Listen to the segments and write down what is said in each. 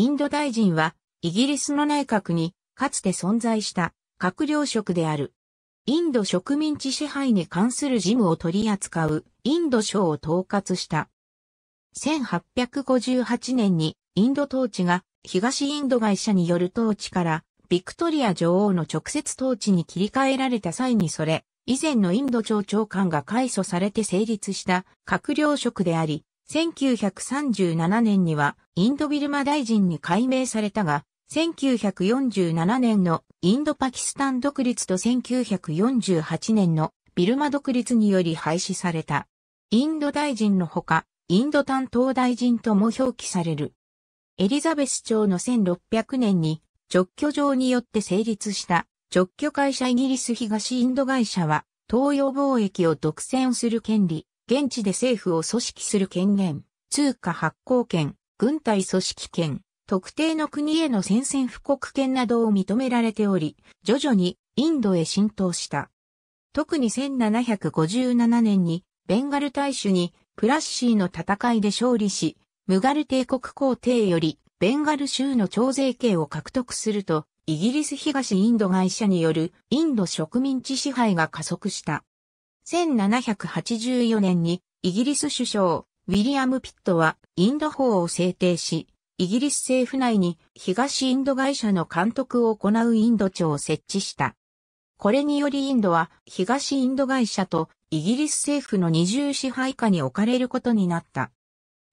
インド大臣は、イギリスの内閣に、かつて存在した、閣僚職である。インド植民地支配に関する事務を取り扱う、インド省を統括した。1858年に、インド統治が、東インド会社による統治から、ビクトリア女王の直接統治に切り替えられた際にそれ、以前のインド庁長官が改組されて成立した閣僚職であり、1937年にはインドビルマ大臣に改名されたが、1947年のインドパキスタン独立と1948年のビルマ独立により廃止された。インド大臣のほか、インド担当大臣とも表記される。エリザベス朝の1600年に直居状によって成立した直居会社イギリス東インド会社は東洋貿易を独占する権利、現地で政府を組織する権限、通貨発行権、軍隊組織権、特定の国への宣戦布告権などを認められており、徐々にインドへ浸透した。特に1757年にベンガル大使にプラッシーの戦いで勝利し、ムガル帝国皇帝よりベンガル州の徴税権を獲得すると、イギリス東インド会社によるインド植民地支配が加速した。1784年にイギリス首相ウィリアム・ピットはインド法を制定し、イギリス政府内に東インド会社の監督を行うインド庁を設置した。これによりインドは東インド会社とイギリス政府の二重支配下に置かれることになった。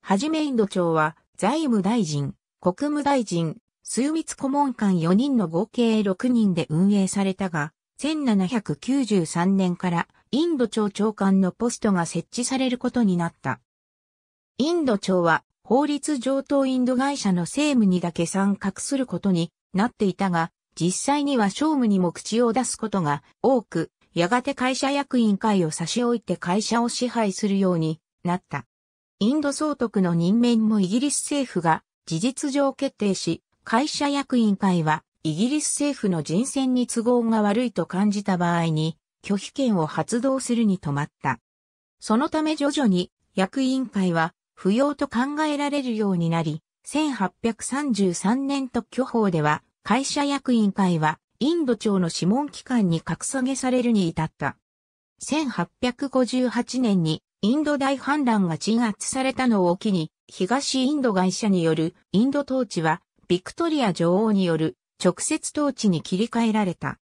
はじめインド庁は財務大臣、国務大臣、数密顧問官4人の合計6人で運営されたが、1793年からインド庁長官のポストが設置されることになった。インド庁は法律上等インド会社の政務にだけ参画することになっていたが、実際には商務にも口を出すことが多く、やがて会社役員会を差し置いて会社を支配するようになった。インド総督の任命もイギリス政府が事実上決定し、会社役員会はイギリス政府の人選に都合が悪いと感じた場合に、拒否権を発動するに止まった。そのため徐々に役員会は不要と考えられるようになり、1833年特許法では会社役員会はインド庁の諮問機関に格下げされるに至った。1858年にインド大反乱が鎮圧されたのを機に、東インド会社によるインド統治はビクトリア女王による直接統治に切り替えられた。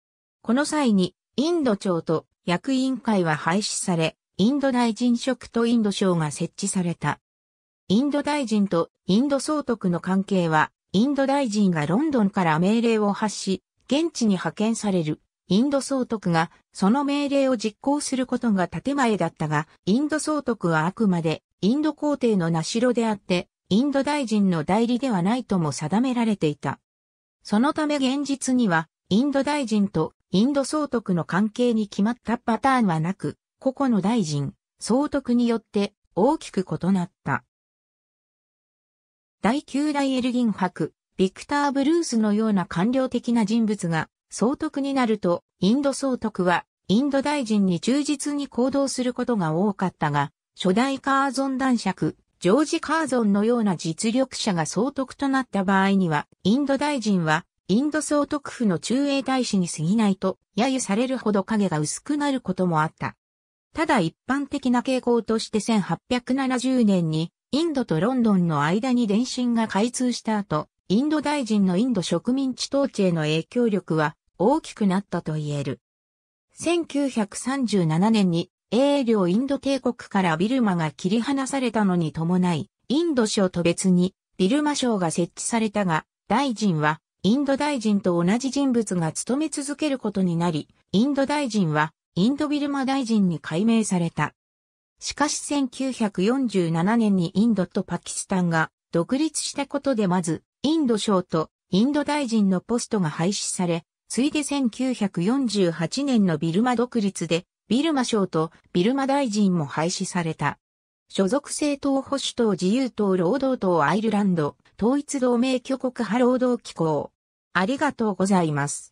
この際にインド庁と役員会は廃止され、インド大臣職とインド省が設置された。インド大臣とインド総督の関係は、インド大臣がロンドンから命令を発し、現地に派遣される。インド総督がその命令を実行することが建前だったが、インド総督はあくまでインド皇帝の名城であって、インド大臣の代理ではないとも定められていた。そのため現実には、インド大臣とインド総督の関係に決まったパターンはなく、個々の大臣、総督によって大きく異なった。第9代エルギン博、ビクター・ブルースのような官僚的な人物が総督になると、インド総督はインド大臣に忠実に行動することが多かったが、初代カーゾン男爵、ジョージ・カーゾンのような実力者が総督となった場合には、インド大臣はインド総督府の中英大使に過ぎないと、揶揄されるほど影が薄くなることもあった。ただ一般的な傾向として1870年に、インドとロンドンの間に電信が開通した後、インド大臣のインド植民地統治への影響力は大きくなったと言える。1937年に英領インド帝国からビルマが切り離されたのに伴い、インド省と別にビルマ省が設置されたが、大臣はインド大臣と同じ人物が務め続けることになり、インド大臣はインドビルマ大臣に改名された。しかし1947年にインドとパキスタンが独立したことでまず、インド省とインド大臣のポストが廃止され、ついで1948年のビルマ独立で、ビルマ省とビルマ大臣も廃止された。所属政党保守党自由党労働党アイルランド、統一同盟挙国派労働機構、ありがとうございます。